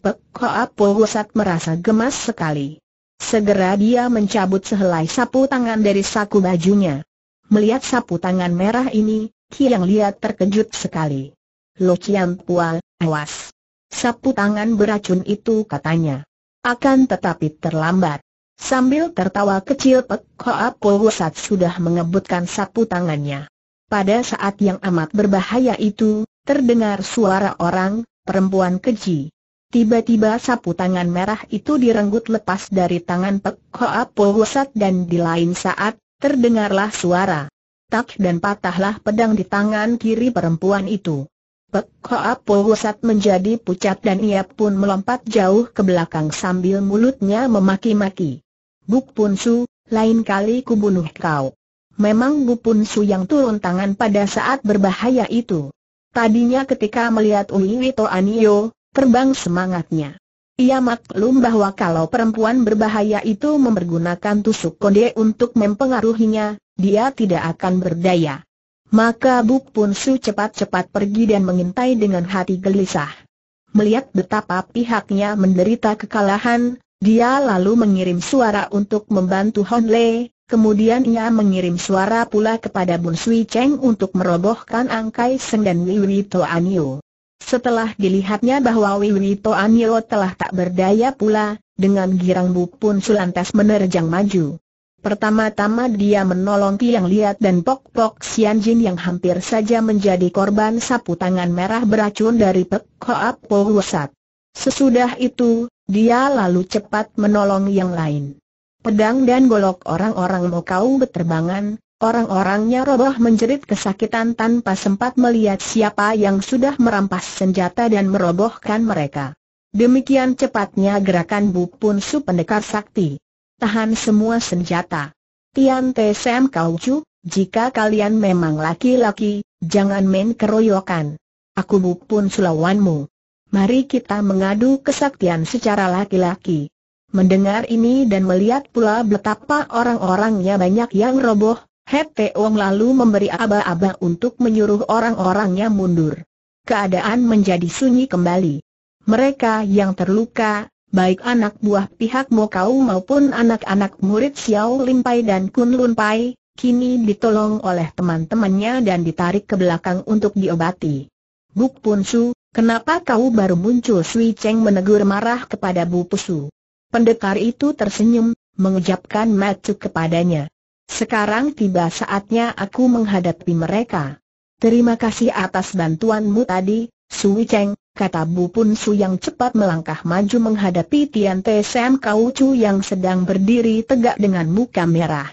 Pek Hoa Pusat merasa gemas sekali. Segera dia mencabut sehelai sapu tangan dari saku bajunya. Melihat sapu tangan merah ini, Yang Liat terkejut sekali. Lo Ciam Pual, awas. Sapu tangan beracun itu katanya. Akan tetapi terlambat. Sambil tertawa kecil Pek Hoa Pusat sudah mengebutkan sapu tangannya. Pada saat yang amat berbahaya itu, terdengar suara orang, perempuan keji. Tiba-tiba sapu tangan merah itu direnggut lepas dari tangan Pek Hoa Pusat dan di lain saat, terdengarlah suara. Tak dan patahlah pedang di tangan kiri perempuan itu. Pek Hoa Po menjadi pucat dan ia pun melompat jauh ke belakang sambil mulutnya memaki-maki. Buk Pun Su, lain kali kubunuh kau. Memang Bu Pun Su yang turun tangan pada saat berbahaya itu. Tadinya ketika melihat Ui Wito Anio, terbang semangatnya. Ia maklum bahwa kalau perempuan berbahaya itu mempergunakan tusuk kode untuk mempengaruhinya, dia tidak akan berdaya. Maka Buk Pun Su cepat-cepat pergi dan mengintai dengan hati gelisah. Melihat betapa pihaknya menderita kekalahan, dia lalu mengirim suara untuk membantu Hon Le, kemudian ia mengirim suara pula kepada Bun Sui Cheng untuk merobohkan Angkai Seng dan Wiwi Setelah dilihatnya bahwa Wiwi Anio telah tak berdaya pula, dengan girang Buk Pun Su lantas menerjang maju. Pertama-tama dia menolong Tiang Liat dan Pok Pok Sian Jin yang hampir saja menjadi korban sapu tangan merah beracun dari Pek Koap Po Wusat. Sesudah itu, dia lalu cepat menolong yang lain. Pedang dan golok orang-orang Mokau berterbangan, orang-orangnya roboh menjerit kesakitan tanpa sempat melihat siapa yang sudah merampas senjata dan merobohkan mereka. Demikian cepatnya gerakan Bu Pun Su Pendekar Sakti tahan semua senjata. Tian Te Sam Kau Chu, jika kalian memang laki-laki, jangan main keroyokan. Aku pun sulawanmu. Mari kita mengadu kesaktian secara laki-laki. Mendengar ini dan melihat pula betapa orang-orangnya banyak yang roboh, Hete Wong lalu memberi aba-aba untuk menyuruh orang-orangnya mundur. Keadaan menjadi sunyi kembali. Mereka yang terluka, baik anak buah pihak Mokau maupun anak-anak murid Xiao Limpai dan Kun Lunpai, kini ditolong oleh teman-temannya dan ditarik ke belakang untuk diobati. Buk Pun Su, kenapa kau baru muncul Sui Cheng menegur marah kepada Bu Pusu. Pendekar itu tersenyum, mengejapkan mata kepadanya. Sekarang tiba saatnya aku menghadapi mereka. Terima kasih atas bantuanmu tadi, Sui Cheng, kata Bu Pun Su yang cepat melangkah maju menghadapi Tian Te Sam Kau Chu yang sedang berdiri tegak dengan muka merah.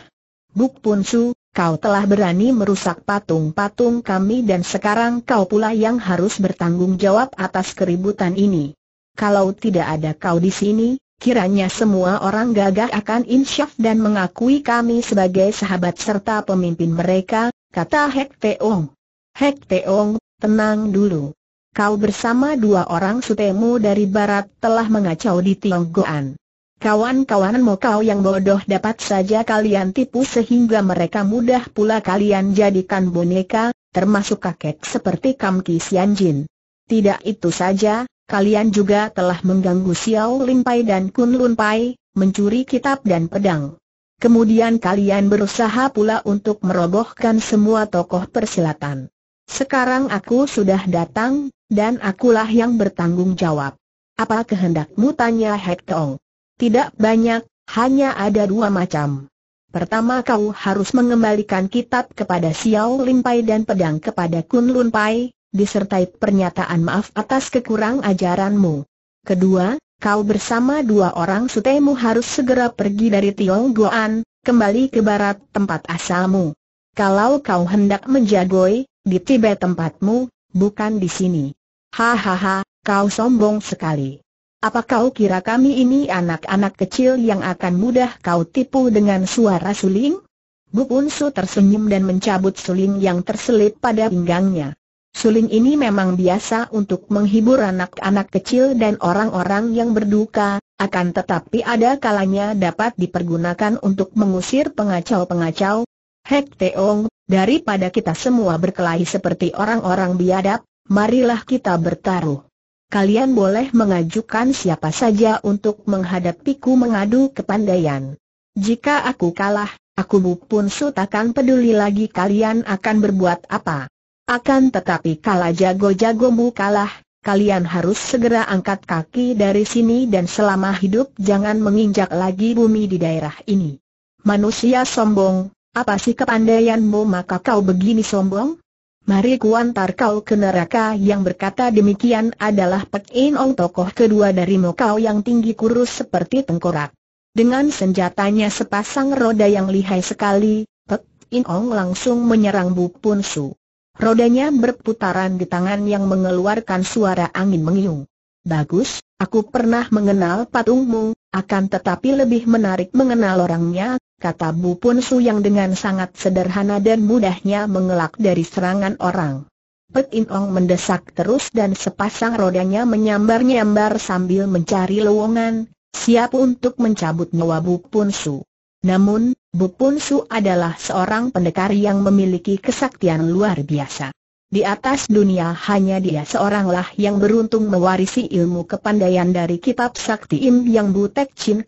Bu Pun Su, kau telah berani merusak patung-patung kami dan sekarang kau pula yang harus bertanggung jawab atas keributan ini. Kalau tidak ada kau di sini, Kiranya semua orang gagah akan insyaf dan mengakui kami sebagai sahabat serta pemimpin mereka, kata Hek Teong. Hek Teong, tenang dulu. Kau bersama dua orang sutemu dari barat telah mengacau di Tionggoan. Kawan-kawanmu kau yang bodoh dapat saja kalian tipu sehingga mereka mudah pula kalian jadikan boneka, termasuk kakek seperti Kam Ki Sian Jin. Tidak itu saja, kalian juga telah mengganggu Xiao Pai dan Kun Pai, mencuri kitab dan pedang. Kemudian kalian berusaha pula untuk merobohkan semua tokoh persilatan. Sekarang aku sudah datang, dan akulah yang bertanggung jawab. Apa kehendakmu tanya Hek Tong? Tidak banyak, hanya ada dua macam. Pertama kau harus mengembalikan kitab kepada Xiao Limpai dan pedang kepada Kun Lunpai, disertai pernyataan maaf atas kekurang ajaranmu. Kedua, kau bersama dua orang sutemu harus segera pergi dari Tionggoan, kembali ke barat tempat asalmu. Kalau kau hendak menjagoi, di Tibet tempatmu, bukan di sini. Hahaha, kau sombong sekali. Apa kau kira kami ini anak-anak kecil yang akan mudah kau tipu dengan suara suling? Bu Punsu tersenyum dan mencabut suling yang terselip pada pinggangnya. Suling ini memang biasa untuk menghibur anak-anak kecil dan orang-orang yang berduka, akan tetapi ada kalanya dapat dipergunakan untuk mengusir pengacau-pengacau, Hek Teong, daripada kita semua berkelahi seperti orang-orang biadab, marilah kita bertaruh. Kalian boleh mengajukan siapa saja untuk menghadapiku mengadu kepandaian. Jika aku kalah, aku pun su takkan peduli lagi kalian akan berbuat apa. Akan tetapi kalau jago-jagomu kalah, kalian harus segera angkat kaki dari sini dan selama hidup jangan menginjak lagi bumi di daerah ini. Manusia sombong, apa sih kepandaianmu maka kau begini sombong? Mari kuantar kau ke neraka yang berkata demikian adalah Pek In Ong tokoh kedua dari Mokau yang tinggi kurus seperti tengkorak. Dengan senjatanya sepasang roda yang lihai sekali, Pek In Ong langsung menyerang Bu Pun Su. Rodanya berputaran di tangan yang mengeluarkan suara angin mengiung. Bagus, aku pernah mengenal patungmu, akan tetapi lebih menarik mengenal orangnya, kata Bu Pun Su yang dengan sangat sederhana dan mudahnya mengelak dari serangan orang. Pek In Ong mendesak terus dan sepasang rodanya menyambar-nyambar sambil mencari lowongan, siap untuk mencabut nyawa Bu Pun Su. Namun, Bu Pun Su adalah seorang pendekar yang memiliki kesaktian luar biasa. Di atas dunia hanya dia seoranglah yang beruntung mewarisi ilmu kepandaian dari kitab sakti Im Yang Butek Chin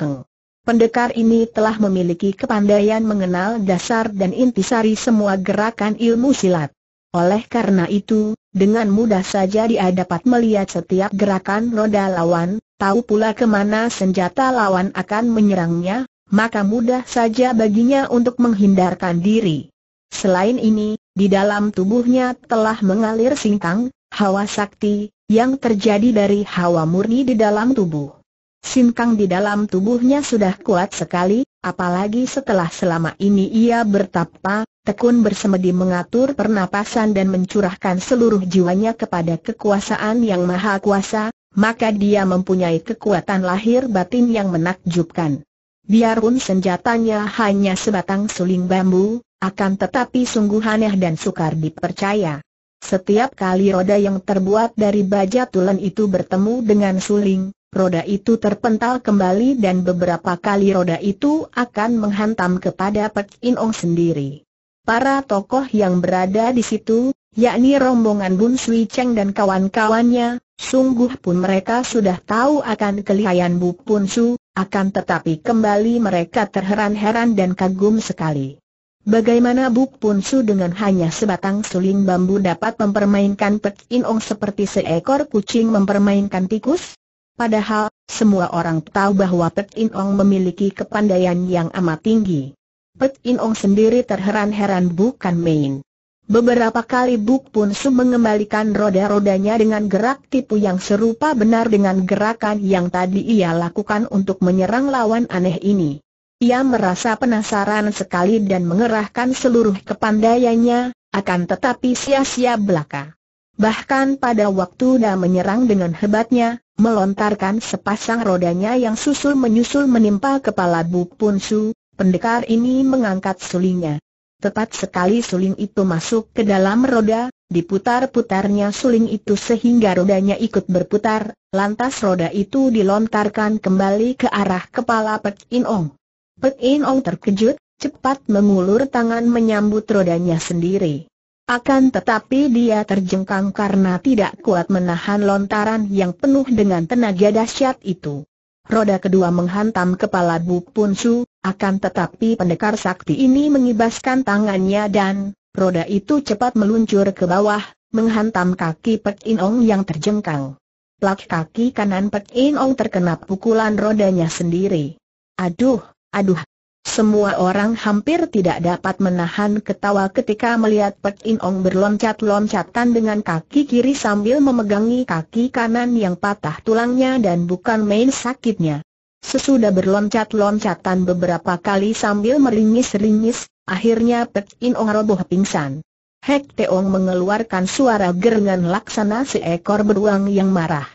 Pendekar ini telah memiliki kepandaian mengenal dasar dan intisari semua gerakan ilmu silat. Oleh karena itu, dengan mudah saja dia dapat melihat setiap gerakan roda lawan, tahu pula kemana senjata lawan akan menyerangnya, maka mudah saja baginya untuk menghindarkan diri. Selain ini, di dalam tubuhnya telah mengalir singkang, hawa sakti, yang terjadi dari hawa murni di dalam tubuh. Sin Kang di dalam tubuhnya sudah kuat sekali, apalagi setelah selama ini ia bertapa, tekun bersemedi mengatur pernapasan dan mencurahkan seluruh jiwanya kepada kekuasaan yang maha kuasa, maka dia mempunyai kekuatan lahir batin yang menakjubkan. Biarpun senjatanya hanya sebatang suling bambu, akan tetapi sungguh aneh dan sukar dipercaya. Setiap kali roda yang terbuat dari baja tulen itu bertemu dengan suling, roda itu terpental kembali dan beberapa kali roda itu akan menghantam kepada Pek In Ong sendiri. Para tokoh yang berada di situ, yakni rombongan Bun Sui Cheng dan kawan-kawannya, sungguh pun mereka sudah tahu akan kelihayan Bu Pun Su, akan tetapi kembali mereka terheran-heran dan kagum sekali. Bagaimana Bu Pun Su dengan hanya sebatang suling bambu dapat mempermainkan Pek In Ong seperti seekor kucing mempermainkan tikus? Padahal, semua orang tahu bahwa Pet In Ong memiliki kepandaian yang amat tinggi. Pet In Ong sendiri terheran-heran bukan main. Beberapa kali Buk Pun Su mengembalikan roda-rodanya dengan gerak tipu yang serupa benar dengan gerakan yang tadi ia lakukan untuk menyerang lawan aneh ini. Ia merasa penasaran sekali dan mengerahkan seluruh kepandaiannya, akan tetapi sia-sia belaka. Bahkan pada waktu dia menyerang dengan hebatnya, melontarkan sepasang rodanya yang susul menyusul menimpa kepala Bu Punsu, pendekar ini mengangkat sulingnya. Tepat sekali suling itu masuk ke dalam roda, diputar-putarnya suling itu sehingga rodanya ikut berputar, lantas roda itu dilontarkan kembali ke arah kepala Pek In Ong. Pek In Ong terkejut, cepat mengulur tangan menyambut rodanya sendiri. Akan tetapi dia terjengkang karena tidak kuat menahan lontaran yang penuh dengan tenaga dahsyat itu. Roda kedua menghantam kepala Bu Punsu, akan tetapi pendekar sakti ini mengibaskan tangannya dan roda itu cepat meluncur ke bawah, menghantam kaki Pek Inong yang terjengkang. Plak kaki kanan Pek Inong terkena pukulan rodanya sendiri. Aduh, aduh, semua orang hampir tidak dapat menahan ketawa ketika melihat Pek In Ong berloncat-loncatan dengan kaki kiri sambil memegangi kaki kanan yang patah tulangnya dan bukan main sakitnya. Sesudah berloncat-loncatan beberapa kali sambil meringis-ringis, akhirnya Pek In Ong roboh pingsan. Hek Teong mengeluarkan suara gerengan laksana seekor beruang yang marah.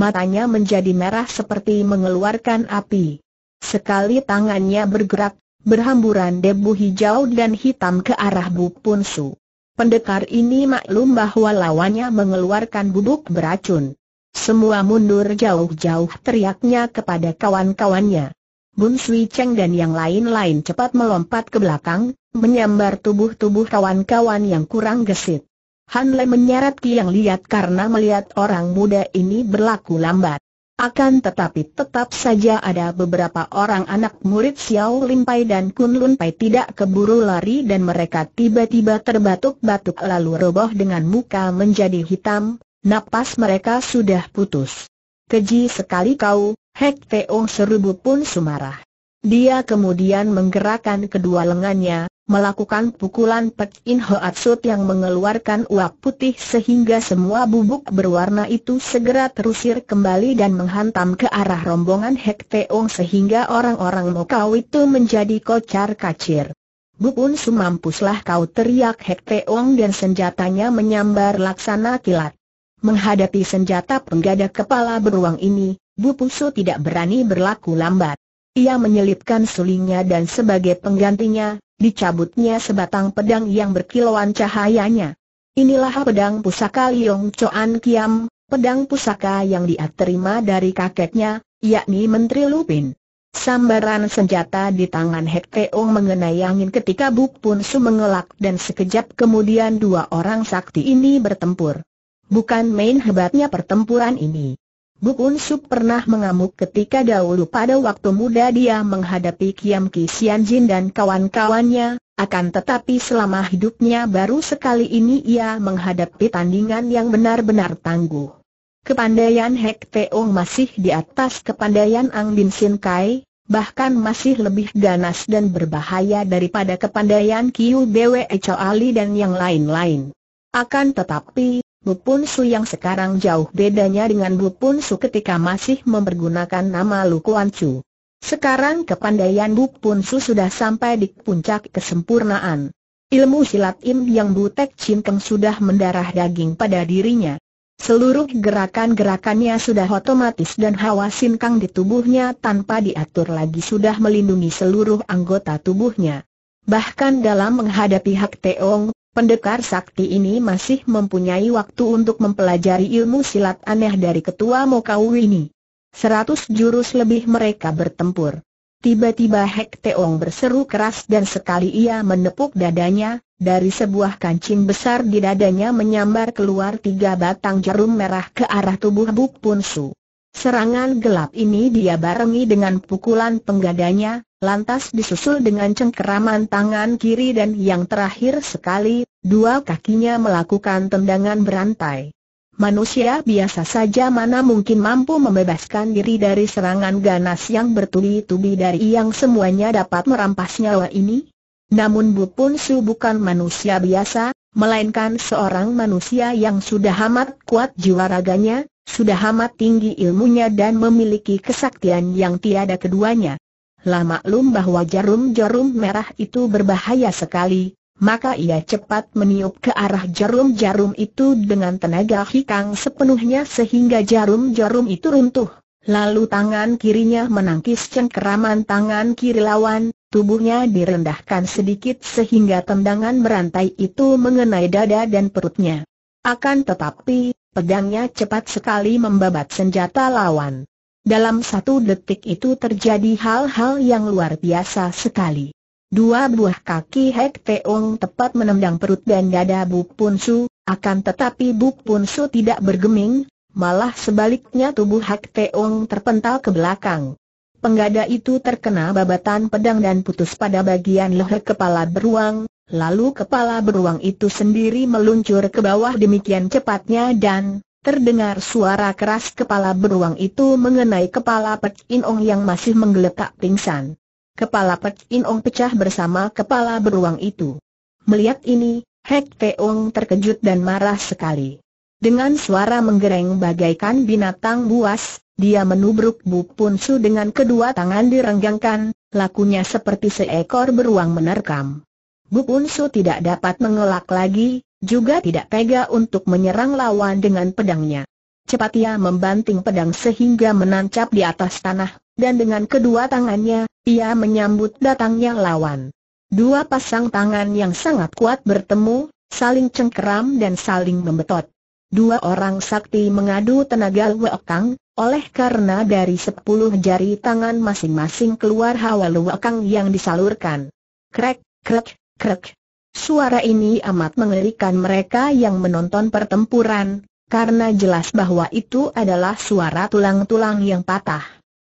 Matanya menjadi merah seperti mengeluarkan api. Sekali tangannya bergerak, berhamburan debu hijau dan hitam ke arah Bu Punsu. Pendekar ini maklum bahwa lawannya mengeluarkan bubuk beracun. Semua mundur jauh-jauh teriaknya kepada kawan-kawannya. Bun Sui Cheng dan yang lain-lain cepat melompat ke belakang, menyambar tubuh-tubuh kawan-kawan yang kurang gesit. Han Le menyeret Ki yang lihat karena melihat orang muda ini berlaku lambat. Akan tetapi tetap saja ada beberapa orang anak murid Xiao Limpai dan Kun Pai tidak keburu lari dan mereka tiba-tiba terbatuk-batuk lalu roboh dengan muka menjadi hitam, napas mereka sudah putus. Keji sekali kau, Hek Teong Serubu pun sumarah. Dia kemudian menggerakkan kedua lengannya, melakukan pukulan Pek In Hoatsut yang mengeluarkan uap putih sehingga semua bubuk berwarna itu segera terusir kembali dan menghantam ke arah rombongan Hek Teong sehingga orang-orang Mokau itu menjadi kocar kacir. Bupun sumampuslah kau teriak Hek Teong dan senjatanya menyambar laksana kilat. Menghadapi senjata penggada kepala beruang ini, Bupusu tidak berani berlaku lambat. Ia menyelipkan sulingnya dan sebagai penggantinya, Dicabutnya sebatang pedang yang berkilauan cahayanya. Inilah pedang pusaka Liong Choan Kiam, pedang pusaka yang dia terima dari kakeknya, yakni Menteri Lupin. Sambaran senjata di tangan Hek mengenai angin ketika Buk Pun Su mengelak dan sekejap kemudian dua orang sakti ini bertempur. Bukan main hebatnya pertempuran ini. Bukun Sup pernah mengamuk ketika dahulu pada waktu muda dia menghadapi Kiam Ki Jin dan kawan-kawannya, akan tetapi selama hidupnya baru sekali ini ia menghadapi tandingan yang benar-benar tangguh. Kepandaian Hek Teong masih di atas kepandaian Ang Bin Sin Kai, bahkan masih lebih ganas dan berbahaya daripada kepandaian Kiu Bwe Ali dan yang lain-lain. Akan tetapi, Bu Pun Su yang sekarang jauh bedanya dengan Bu Pun Su ketika masih mempergunakan nama Lu Kuan Chu. Sekarang kepandaian Bu Pun Su sudah sampai di puncak kesempurnaan. Ilmu silat Im yang Butek Cinkeng sudah mendarah daging pada dirinya. Seluruh gerakan-gerakannya sudah otomatis dan hawa sinkang di tubuhnya tanpa diatur lagi sudah melindungi seluruh anggota tubuhnya. Bahkan dalam menghadapi Hak Teong, Pendekar sakti ini masih mempunyai waktu untuk mempelajari ilmu silat aneh dari ketua Mokau ini. Seratus jurus lebih mereka bertempur. Tiba-tiba Hek Teong berseru keras dan sekali ia menepuk dadanya, dari sebuah kancing besar di dadanya menyambar keluar tiga batang jarum merah ke arah tubuh Buk Punsu. Serangan gelap ini dia barengi dengan pukulan penggadanya, lantas disusul dengan cengkeraman tangan kiri dan yang terakhir sekali, dua kakinya melakukan tendangan berantai. Manusia biasa saja mana mungkin mampu membebaskan diri dari serangan ganas yang bertubi-tubi dari yang semuanya dapat merampas nyawa ini? Namun Bu Pun Su bukan manusia biasa, melainkan seorang manusia yang sudah amat kuat jiwa raganya, sudah amat tinggi ilmunya dan memiliki kesaktian yang tiada keduanya lah maklum bahwa jarum-jarum merah itu berbahaya sekali, maka ia cepat meniup ke arah jarum-jarum itu dengan tenaga hikang sepenuhnya sehingga jarum-jarum itu runtuh. Lalu tangan kirinya menangkis cengkeraman tangan kiri lawan, tubuhnya direndahkan sedikit sehingga tendangan berantai itu mengenai dada dan perutnya. Akan tetapi, pedangnya cepat sekali membabat senjata lawan. Dalam satu detik itu terjadi hal-hal yang luar biasa sekali. Dua buah kaki Hek Teong tepat menendang perut dan dada Buk Pun Su, akan tetapi Buk Pun Su tidak bergeming, malah sebaliknya tubuh Hek Teong terpental ke belakang. Penggada itu terkena babatan pedang dan putus pada bagian leher kepala beruang, lalu kepala beruang itu sendiri meluncur ke bawah demikian cepatnya dan, Terdengar suara keras kepala beruang itu mengenai kepala Pek In yang masih menggeletak pingsan. Kepala Pek In pecah bersama kepala beruang itu. Melihat ini, Hek ong terkejut dan marah sekali. Dengan suara menggereng bagaikan binatang buas, dia menubruk Bu Pun Su dengan kedua tangan direnggangkan, lakunya seperti seekor beruang menerkam. Bu Pun Su tidak dapat mengelak lagi, juga tidak tega untuk menyerang lawan dengan pedangnya. Cepat ia membanting pedang sehingga menancap di atas tanah, dan dengan kedua tangannya, ia menyambut datangnya lawan. Dua pasang tangan yang sangat kuat bertemu, saling cengkeram dan saling membetot. Dua orang sakti mengadu tenaga Luokang, oleh karena dari sepuluh jari tangan masing-masing keluar hawa Luokang yang disalurkan. Krek, krek, krek, Suara ini amat mengerikan mereka yang menonton pertempuran, karena jelas bahwa itu adalah suara tulang-tulang yang patah.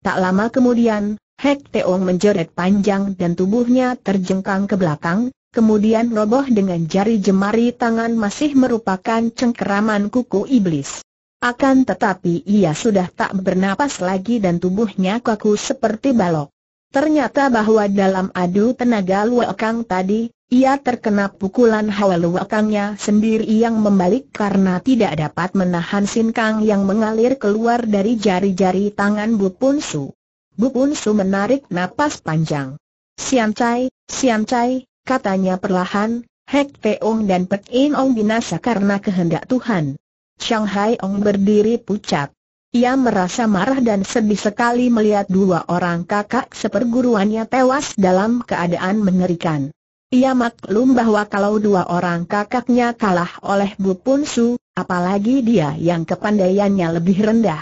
Tak lama kemudian, Hek Teong menjeret panjang dan tubuhnya terjengkang ke belakang, kemudian roboh dengan jari jemari tangan masih merupakan cengkeraman kuku iblis. Akan tetapi ia sudah tak bernapas lagi dan tubuhnya kaku seperti balok. Ternyata bahwa dalam adu tenaga Luo Kang tadi, ia terkena pukulan hawa Hawaluakangnya sendiri yang membalik karena tidak dapat menahan sinkang yang mengalir keluar dari jari-jari tangan Bu Punsu. Bu Punsu menarik napas panjang. Sian Chai, Sian Chai, katanya perlahan, Hek Peong dan Pek In Ong binasa karena kehendak Tuhan. Shanghai Ong berdiri pucat. Ia merasa marah dan sedih sekali melihat dua orang kakak seperguruannya tewas dalam keadaan mengerikan. Ia maklum bahwa kalau dua orang kakaknya kalah oleh Bu Pun Su, apalagi dia yang kepandaiannya lebih rendah.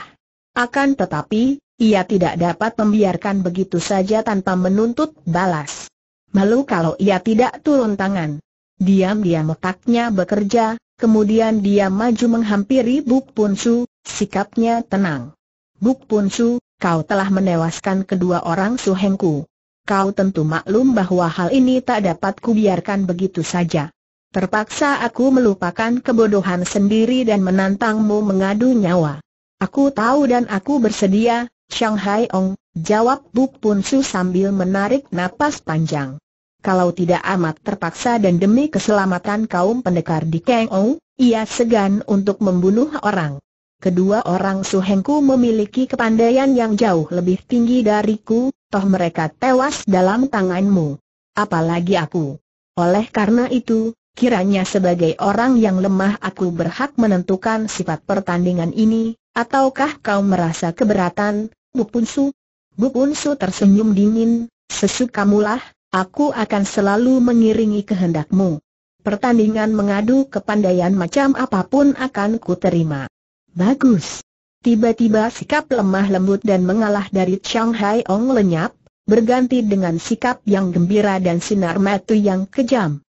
Akan tetapi, ia tidak dapat membiarkan begitu saja tanpa menuntut balas. Malu kalau ia tidak turun tangan. Diam-diam otaknya bekerja, kemudian dia maju menghampiri Bu Pun Su, sikapnya tenang. Bu Pun Su, kau telah menewaskan kedua orang suhengku. Kau tentu maklum bahwa hal ini tak dapat kubiarkan begitu saja. Terpaksa aku melupakan kebodohan sendiri dan menantangmu mengadu nyawa. Aku tahu dan aku bersedia, Shanghai Ong, jawab Buk Pun Su sambil menarik napas panjang. Kalau tidak amat terpaksa dan demi keselamatan kaum pendekar di Kang Ou, ia segan untuk membunuh orang. Kedua orang Su Hengku memiliki kepandaian yang jauh lebih tinggi dariku, toh mereka tewas dalam tanganmu. Apalagi aku. Oleh karena itu, kiranya sebagai orang yang lemah aku berhak menentukan sifat pertandingan ini, ataukah kau merasa keberatan, Punsu? Bupunsu? Punsu tersenyum dingin, sesukamulah, aku akan selalu mengiringi kehendakmu. Pertandingan mengadu kepandaian macam apapun akan ku terima. Bagus. Tiba-tiba sikap lemah lembut dan mengalah dari Chiang Hai Ong lenyap, berganti dengan sikap yang gembira dan sinar mata yang kejam.